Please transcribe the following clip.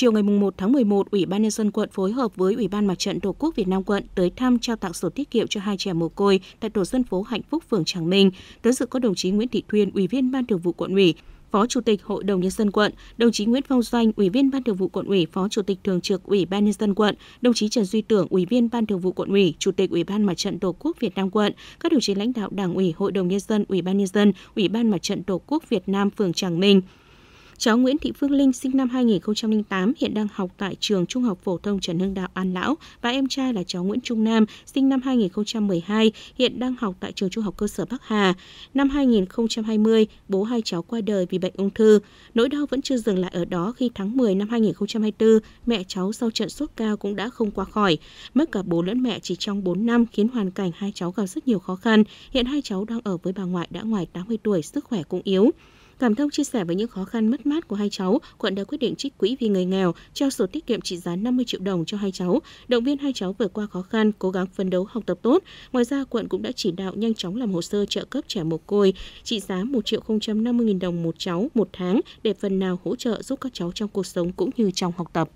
Chiều ngày 1 tháng 11, Ủy ban nhân dân quận phối hợp với Ủy ban Mặt trận Tổ quốc Việt Nam quận tới thăm trao tặng sổ tiết kiệm cho hai trẻ mồ côi tại tổ dân phố Hạnh Phúc phường Tràng Minh. Tới dự có đồng chí Nguyễn Thị Thuyên, Ủy viên Ban Thường vụ quận ủy, Phó Chủ tịch Hội đồng nhân dân quận, đồng chí Nguyễn Phong Doanh, Ủy viên Ban Thường vụ quận ủy, Phó Chủ tịch Thường trực Ủy ban nhân dân quận, đồng chí Trần Duy Tưởng, Ủy viên Ban Thường vụ quận ủy, Chủ tịch Ủy ban Mặt trận Tổ quốc Việt Nam quận, các đồng chí lãnh đạo Đảng ủy, Hội đồng nhân dân, Ủy ban nhân dân, Ủy ban Mặt trận Tổ quốc Việt Nam phường Tràng Minh. Cháu Nguyễn Thị Phương Linh sinh năm 2008 hiện đang học tại trường Trung học phổ thông Trần Hưng Đạo An Lão và em trai là cháu Nguyễn Trung Nam sinh năm 2012 hiện đang học tại trường Trung học cơ sở Bắc Hà. Năm 2020, bố hai cháu qua đời vì bệnh ung thư. Nỗi đau vẫn chưa dừng lại ở đó khi tháng 10 năm 2024, mẹ cháu sau trận sốt cao cũng đã không qua khỏi. Mất cả bố lẫn mẹ chỉ trong 4 năm khiến hoàn cảnh hai cháu gặp rất nhiều khó khăn. Hiện hai cháu đang ở với bà ngoại đã ngoài 80 tuổi, sức khỏe cũng yếu. Cảm thông chia sẻ với những khó khăn mất mát của hai cháu, quận đã quyết định trích quỹ vì người nghèo, treo sổ tiết kiệm trị giá 50 triệu đồng cho hai cháu, động viên hai cháu vượt qua khó khăn, cố gắng phấn đấu học tập tốt. Ngoài ra, quận cũng đã chỉ đạo nhanh chóng làm hồ sơ trợ cấp trẻ mồ côi trị giá 1 triệu 050 000 đồng một cháu một tháng để phần nào hỗ trợ giúp các cháu trong cuộc sống cũng như trong học tập.